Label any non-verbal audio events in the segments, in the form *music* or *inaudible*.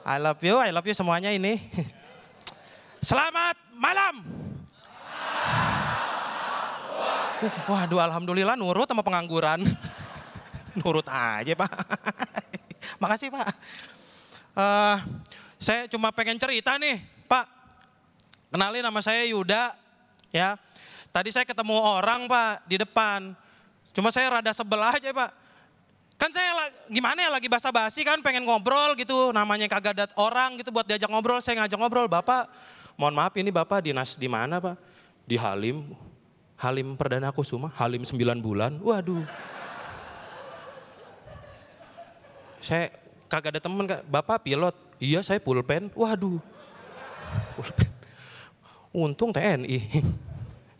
I love you, I love you semuanya ini. *laughs* Selamat malam. Waduh, alhamdulillah nurut sama pengangguran. *laughs* nurut aja, Pak. *laughs* Makasih, Pak. Uh, saya cuma pengen cerita nih, Pak. Kenalin nama saya Yuda, ya. Tadi saya ketemu orang, Pak, di depan. Cuma saya rada sebel aja, Pak. Kan saya gimana ya lagi basa-basi kan pengen ngobrol gitu namanya kagak ada orang gitu buat diajak ngobrol saya ngajak ngobrol Bapak mohon maaf ini Bapak dinas di mana Pak? Di Halim. Halim Perdana Kusuma, Halim sembilan bulan. Waduh. Saya kagak ada temen, Bapak pilot. Iya saya pulpen. Waduh. Pulpen. Untung TNI. *laughs*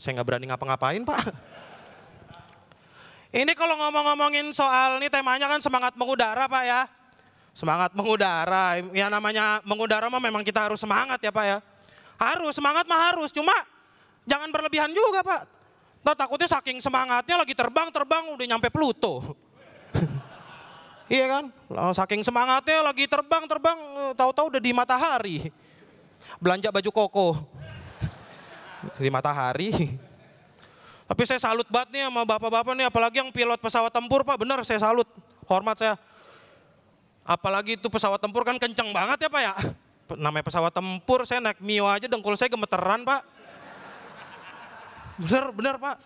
Saya nggak berani ngapa-ngapain Pak. Ini kalau ngomong-ngomongin soal ini temanya kan semangat mengudara Pak ya. Semangat mengudara, ya namanya mengudara mah memang kita harus semangat ya Pak ya. Harus, semangat mah harus, cuma jangan berlebihan juga Pak. Nah, takutnya saking semangatnya lagi terbang-terbang udah nyampe Pluto. *laughs* iya kan? Saking semangatnya lagi terbang-terbang eh, tahu-tahu udah di matahari. Belanja baju koko. *laughs* di matahari. *laughs* Tapi saya salut banget nih sama bapak-bapak nih, apalagi yang pilot pesawat tempur Pak, benar saya salut, hormat saya. Apalagi itu pesawat tempur kan kenceng banget ya Pak ya. Namanya pesawat tempur, saya naik Mio aja dengkul saya gemeteran Pak. Bener, bener Pak.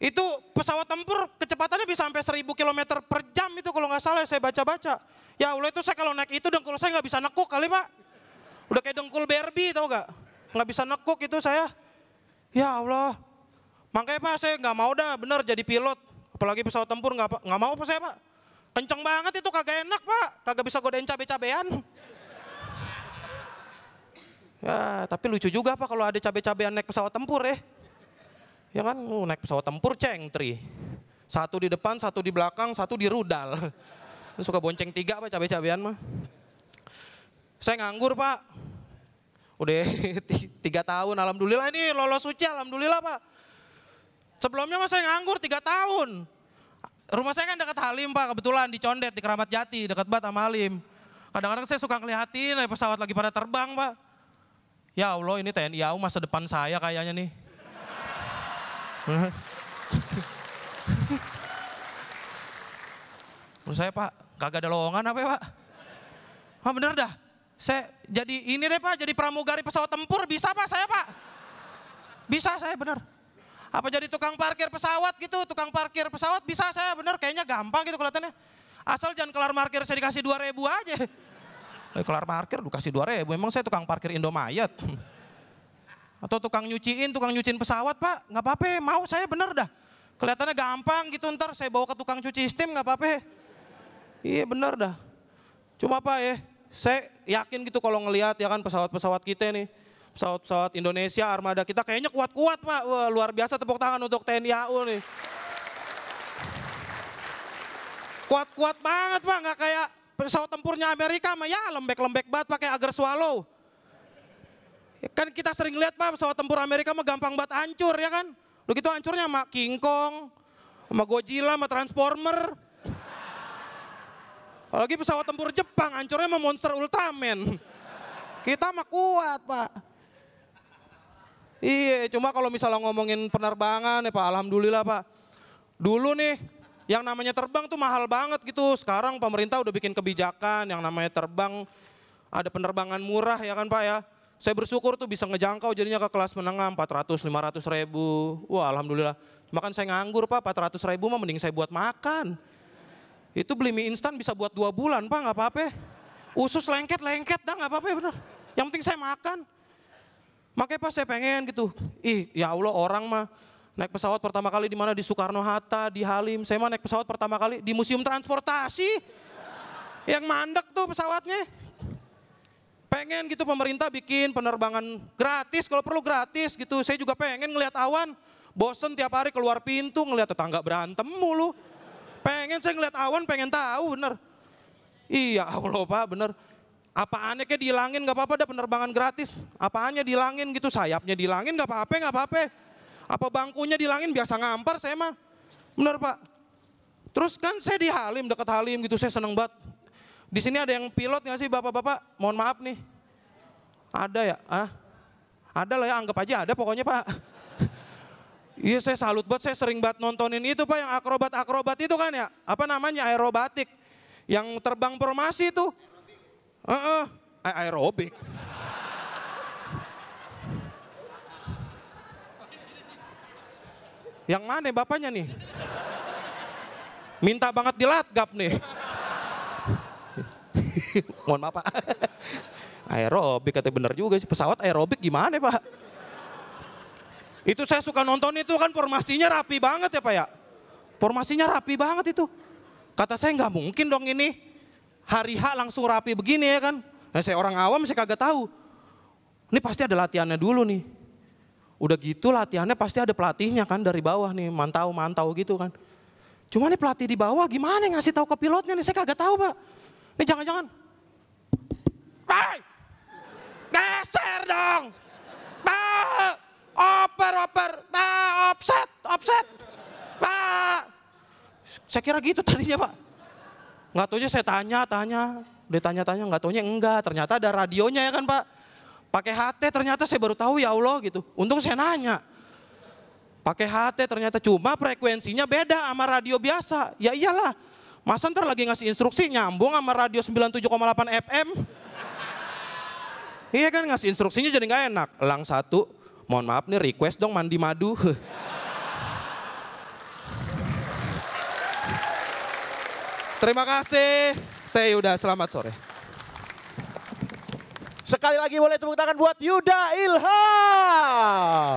Itu pesawat tempur kecepatannya bisa sampai 1000 km per jam itu kalau nggak salah saya baca-baca. Ya Allah itu saya kalau naik itu dengkul saya nggak bisa nekuk kali Pak. Udah kayak dengkul Barbie tau gak? Nggak bisa nekuk itu saya. Ya Allah, Makanya Pak saya nggak mau dah bener jadi pilot. Apalagi pesawat tempur nggak nggak mau Pak saya Pak. Kenceng banget itu kagak enak Pak. Kagak bisa godain cabe-cabean. Ya, tapi lucu juga Pak kalau ada cabe-cabean naik pesawat tempur ya. Ya kan, uh, naik pesawat tempur ceng tri. Satu di depan, satu di belakang, satu di rudal. *laughs* Suka bonceng tiga Pak cabe-cabean mah. Saya nganggur Pak. Udah *laughs* tiga tahun, alhamdulillah ini lolos suci alhamdulillah Pak Sebelumnya mas saya nganggur tiga tahun. Rumah saya kan dekat Halim Pak, kebetulan di Condet, di Keramat Jati, dekat banget sama Halim. Kadang-kadang saya suka ngeliatin naik pesawat lagi pada terbang Pak. Ya Allah ini TNI AU masa depan saya kayaknya nih. *laughs* Menurut saya Pak, kagak ada lowongan apa ya Pak? Ah bener dah, saya jadi ini deh Pak, jadi pramugari pesawat tempur bisa Pak saya Pak? Bisa saya bener. Apa jadi tukang parkir pesawat gitu? Tukang parkir pesawat bisa saya bener kayaknya gampang gitu kelihatannya. Asal jangan kelar parkir saya dikasih dua ribu aja. Eh, kelar parkir dikasih ribu Memang saya tukang parkir Indomayat. Atau tukang nyuciin, tukang nyuciin pesawat, Pak. nggak apa-apa, mau saya bener dah. Kelihatannya gampang gitu ntar saya bawa ke tukang cuci steam nggak apa-apa. Iya bener dah. Cuma apa ya, saya yakin gitu kalau ngelihat ya kan pesawat-pesawat kita nih pesawat-pesawat Indonesia, armada kita kayaknya kuat-kuat Pak. Wah, luar biasa tepuk tangan untuk TNI AU nih. Kuat-kuat banget Pak, nggak kayak pesawat tempurnya Amerika mah ya lembek-lembek banget pakai agar swallow. Kan kita sering lihat Pak pesawat tempur Amerika mah gampang banget hancur ya kan. Udah gitu hancurnya sama King Kong, sama Godzilla, sama Transformer. Apalagi pesawat tempur Jepang hancurnya sama monster Ultraman. Kita mah kuat Pak. Iya, cuma kalau misalnya ngomongin penerbangan ya Pak, alhamdulillah Pak. Dulu nih yang namanya terbang tuh mahal banget gitu. Sekarang pemerintah udah bikin kebijakan yang namanya terbang ada penerbangan murah ya kan Pak ya. Saya bersyukur tuh bisa ngejangkau jadinya ke kelas menengah 400 500 ribu. Wah, alhamdulillah. Cuma kan saya nganggur Pak, 400 ribu mah mending saya buat makan. Itu beli mie instan bisa buat dua bulan Pak, nggak apa-apa. Usus lengket-lengket dah nggak apa-apa ya bener. Yang penting saya makan. Makanya pas saya pengen gitu, ih ya Allah orang mah naik pesawat pertama kali di mana di Soekarno Hatta, di Halim. Saya mah naik pesawat pertama kali di Museum Transportasi. Yang mandek tuh pesawatnya. Pengen gitu pemerintah bikin penerbangan gratis, kalau perlu gratis gitu. Saya juga pengen ngelihat awan. Bosen tiap hari keluar pintu ngelihat tetangga berantem mulu. Pengen saya ngelihat awan, pengen tahu bener. Iya Allah Pak, bener. Apaannya kayak dihilangin nggak apa-apa ada penerbangan gratis. Apaannya dihilangin gitu sayapnya dihilangin nggak apa-apa nggak apa-apa. Apa bangkunya dihilangin biasa ngampar saya mah. Benar pak. Terus kan saya di Halim dekat Halim gitu saya seneng banget. Di sini ada yang pilot nggak sih bapak-bapak? Mohon maaf nih. Ada ya? Ah? Ada lah ya anggap aja ada pokoknya pak. *laughs* Iya saya salut banget, saya sering banget nontonin itu pak yang akrobat-akrobat itu kan ya. Apa namanya aerobatik. Yang terbang formasi itu Ah, uh aerobik. Yang mana bapaknya nih? Minta banget dilatgap nih. *laughs* Mohon maaf pak. aerobik katanya bener juga sih. Pesawat aerobik gimana pak? Itu saya suka nonton itu kan formasinya rapi banget ya pak ya. Formasinya rapi banget itu. Kata saya nggak mungkin dong ini hari H langsung rapi begini ya kan. Nah, saya orang awam saya kagak tahu. Ini pasti ada latihannya dulu nih. Udah gitu latihannya pasti ada pelatihnya kan dari bawah nih, mantau-mantau gitu kan. Cuma nih pelatih di bawah gimana ngasih tahu ke pilotnya nih, saya kagak tahu pak. ini jangan-jangan. Hey! Geser dong! Pak! Oper, oper! Pak! Offset, offset! Pak! Saya kira gitu tadinya pak Nggak tahunya saya tanya, tanya. Dia tanya-tanya, nggak tahunya enggak. Ternyata ada radionya ya kan Pak. Pakai HT ternyata saya baru tahu ya Allah gitu. Untung saya nanya. Pakai HT ternyata cuma frekuensinya beda sama radio biasa. Ya iyalah. Masa ntar lagi ngasih instruksi nyambung sama radio 97,8 FM. iya kan ngasih instruksinya jadi nggak enak. Lang satu, mohon maaf nih request dong mandi madu. *laughs* Terima kasih. Saya Yuda, selamat sore. Sekali lagi boleh tepuk tangan buat Yuda Ilham.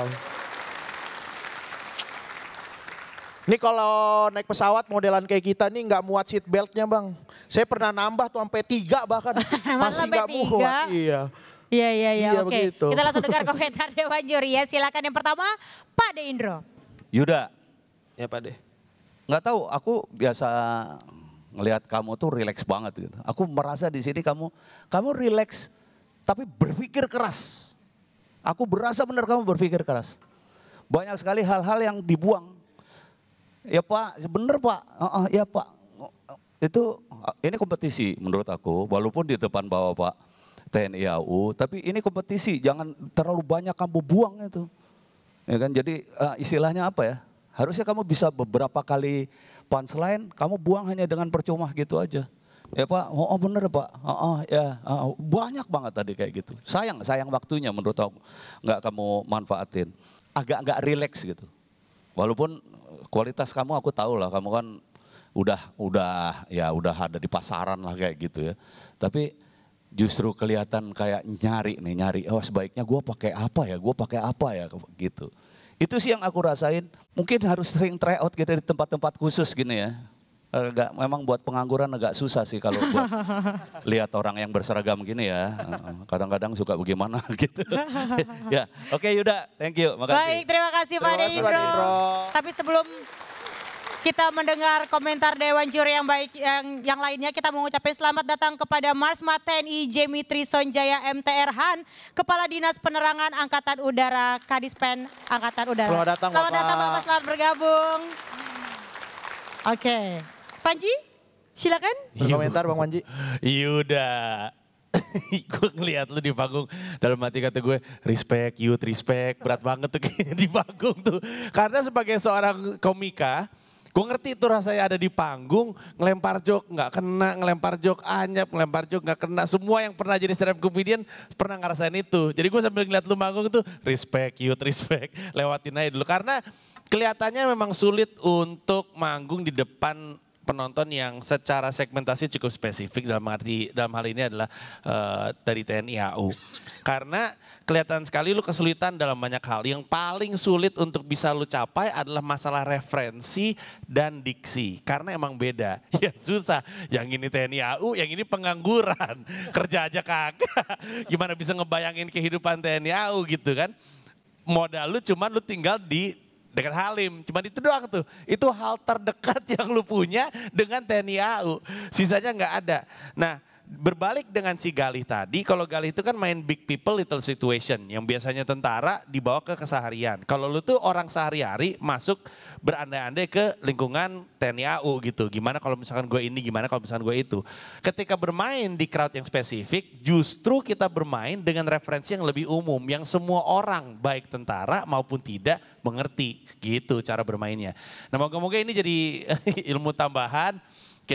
Ini kalau naik pesawat modelan kayak kita nih nggak muat seat beltnya bang. Saya pernah nambah tuh sampai tiga bahkan *laughs* masih nggak muat. Iya. Iya iya iya. iya Oke. Okay. Kita langsung dengar *laughs* komentar Dewan Juri ya. Silakan yang pertama Pak De Indro. Yuda. Ya Pak De. Nggak tahu. Aku biasa ngelihat kamu tuh rileks banget gitu. Aku merasa di sini kamu kamu rileks tapi berpikir keras. Aku berasa benar kamu berpikir keras. Banyak sekali hal-hal yang dibuang. Ya Pak, benar Pak. Uh, uh, ya Pak. Itu ini kompetisi menurut aku walaupun di depan Bapak Pak TNI AU, tapi ini kompetisi jangan terlalu banyak kamu buang itu. Ya kan jadi uh, istilahnya apa ya? Harusnya kamu bisa beberapa kali punchline, kamu buang hanya dengan percuma gitu aja. Ya Pak, oh, oh bener Pak, oh, oh ya oh, banyak banget tadi kayak gitu. Sayang, sayang waktunya menurut aku nggak kamu manfaatin. Agak nggak relax gitu. Walaupun kualitas kamu aku tahu lah, kamu kan udah udah ya udah ada di pasaran lah kayak gitu ya. Tapi justru kelihatan kayak nyari nih nyari, oh sebaiknya gue pakai apa ya, gue pakai apa ya gitu. Itu sih yang aku rasain. Mungkin harus sering try out gitu di tempat-tempat khusus gini ya. Agak, memang buat pengangguran agak susah sih kalau buat *laughs* lihat orang yang berseragam gini ya. Kadang-kadang suka bagaimana *laughs* gitu. *laughs* ya, oke okay, Yuda, thank you. Makasih. Baik, terima kasih Pak Indro. Tapi sebelum kita mendengar komentar Dewan Juri yang baik yang yang lainnya kita mengucapkan selamat datang kepada Marsma TNI Jemitri Sonjaya MTR Han, Kepala Dinas Penerangan Angkatan Udara Kadispen Angkatan Udara. Selamat datang selamat Bapak. Datang, Bapak selamat bergabung. Oke. Okay. Panji, silakan. komentar Bang Panji. Yuda. gue ngeliat lu di panggung dalam hati kata gue respect you, respect berat banget tuh di panggung tuh karena sebagai seorang komika Gue ngerti itu rasanya ada di panggung, ngelempar jok nggak kena, ngelempar jok anyap, ngelempar jok nggak kena. Semua yang pernah jadi stand up comedian pernah ngerasain itu. Jadi gue sambil ngeliat lu manggung itu respect, you, respect. Lewatin aja dulu. Karena kelihatannya memang sulit untuk manggung di depan penonton yang secara segmentasi cukup spesifik dalam arti dalam hal ini adalah uh, dari TNI AU. Karena kelihatan sekali lu kesulitan dalam banyak hal. Yang paling sulit untuk bisa lu capai adalah masalah referensi dan diksi. Karena emang beda. *laughs* Ya susah. Yang ini TNI AU, yang ini pengangguran. *laughs* Kerja aja kagak. *laughs* Gimana bisa ngebayangin kehidupan TNI AU gitu kan. Modal lu cuman lu tinggal di dekat Halim. cuma itu doang tuh. Itu hal terdekat *laughs* yang lu punya dengan TNI AU. Sisanya nggak ada. Nah, berbalik dengan si Galih tadi, kalau Galih itu kan main big people little situation, yang biasanya tentara dibawa ke keseharian. Kalau lu tuh orang sehari-hari masuk berandai-andai ke lingkungan TNI AU gitu. Gimana kalau misalkan gue ini, gimana kalau misalkan gue itu. Ketika bermain di crowd yang spesifik, justru kita bermain dengan referensi yang lebih umum, yang semua orang baik tentara maupun tidak mengerti gitu cara bermainnya. Nah moga-moga ini jadi *laughs* ilmu tambahan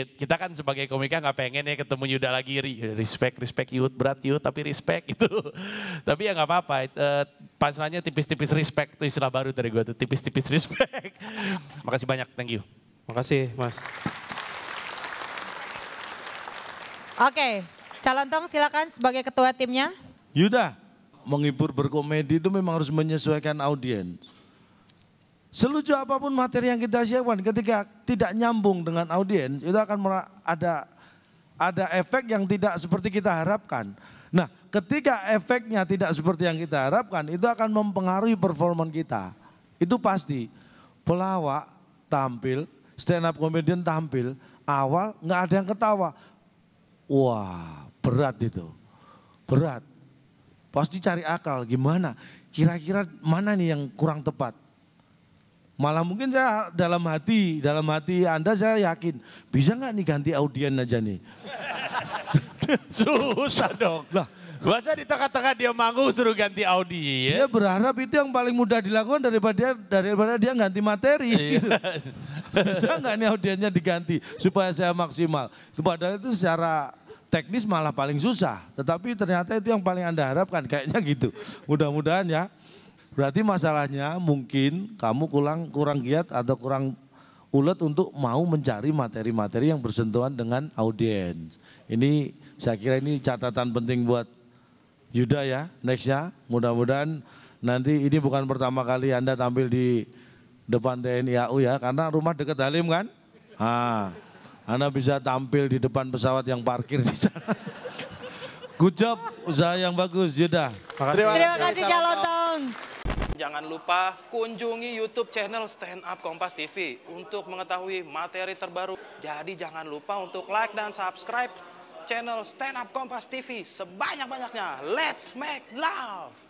kita kan sebagai komika nggak pengen ya ketemu Yuda lagi respect respect Yud berat Yud tapi respect itu *laughs* tapi ya nggak apa-apa uh, eh, panselannya tipis-tipis respect itu istilah baru dari gue tuh tipis-tipis respect *laughs* makasih banyak thank you makasih mas oke Calon Tong silakan sebagai ketua timnya Yuda menghibur berkomedi itu memang harus menyesuaikan audiens Selucu apapun materi yang kita siapkan, ketika tidak nyambung dengan audiens, itu akan ada ada efek yang tidak seperti kita harapkan. Nah, ketika efeknya tidak seperti yang kita harapkan, itu akan mempengaruhi performa kita. Itu pasti. Pelawak tampil, stand up comedian tampil, awal nggak ada yang ketawa. Wah, berat itu. Berat. Pasti cari akal gimana? Kira-kira mana nih yang kurang tepat? Malah mungkin saya dalam hati, dalam hati Anda saya yakin, bisa nggak nih ganti audien aja nih? *laughs* Susah dong. Lah, Masa di tengah-tengah dia manggung suruh ganti Audi ya? Dia berharap itu yang paling mudah dilakukan daripada dia, daripada dia ganti materi. Iya. Gitu. Bisa nggak nih audiennya diganti supaya saya maksimal. Padahal itu secara teknis malah paling susah. Tetapi ternyata itu yang paling Anda harapkan kayaknya gitu. Mudah-mudahan ya. Berarti masalahnya mungkin kamu kurang kurang giat atau kurang ulet untuk mau mencari materi-materi yang bersentuhan dengan audiens. Ini saya kira ini catatan penting buat Yuda ya nextnya. Mudah-mudahan nanti ini bukan pertama kali Anda tampil di depan TNI AU ya karena rumah dekat Halim kan. Ah, Anda bisa tampil di depan pesawat yang parkir di sana. *laughs* Good job, usaha yang bagus, Yuda. Terima kasih, Terima kasih calon jangan lupa kunjungi YouTube channel Stand Up Kompas TV untuk mengetahui materi terbaru. Jadi jangan lupa untuk like dan subscribe channel Stand Up Kompas TV sebanyak-banyaknya. Let's make love!